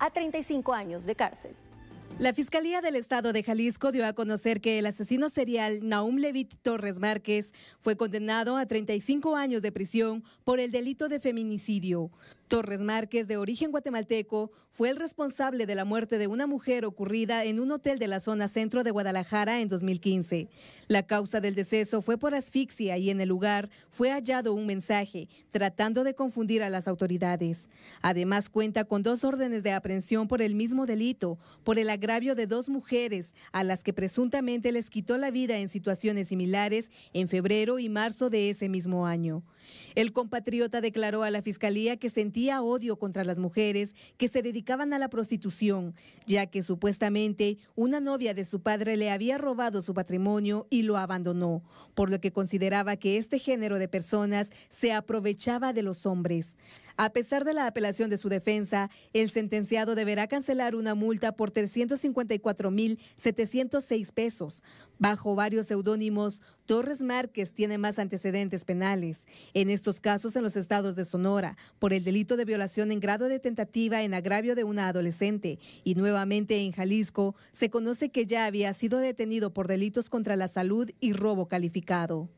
a 35 años de cárcel. La Fiscalía del Estado de Jalisco dio a conocer que el asesino serial Naum Levit Torres Márquez fue condenado a 35 años de prisión por el delito de feminicidio. Torres Márquez, de origen guatemalteco, fue el responsable de la muerte de una mujer ocurrida en un hotel de la zona centro de Guadalajara en 2015. La causa del deceso fue por asfixia y en el lugar fue hallado un mensaje tratando de confundir a las autoridades. Además cuenta con dos órdenes de aprehensión por el mismo delito, por el de dos mujeres a las que presuntamente les quitó la vida en situaciones similares en febrero y marzo de ese mismo año. El compatriota declaró a la fiscalía que sentía odio contra las mujeres que se dedicaban a la prostitución, ya que supuestamente una novia de su padre le había robado su patrimonio y lo abandonó, por lo que consideraba que este género de personas se aprovechaba de los hombres. A pesar de la apelación de su defensa, el sentenciado deberá cancelar una multa por 354.706 pesos. Bajo varios seudónimos, Torres Márquez tiene más antecedentes penales, en estos casos en los estados de Sonora, por el delito de violación en grado de tentativa en agravio de una adolescente, y nuevamente en Jalisco se conoce que ya había sido detenido por delitos contra la salud y robo calificado.